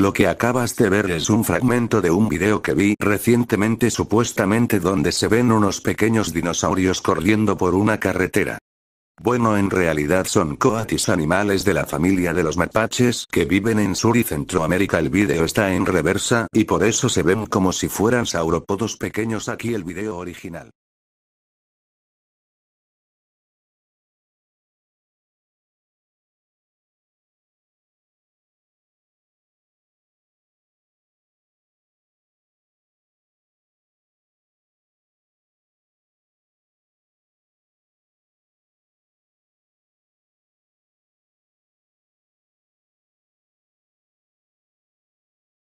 Lo que acabas de ver es un fragmento de un video que vi recientemente supuestamente donde se ven unos pequeños dinosaurios corriendo por una carretera. Bueno, en realidad son coatis animales de la familia de los mapaches que viven en Sur y Centroamérica. El video está en reversa y por eso se ven como si fueran saurópodos pequeños aquí el video original.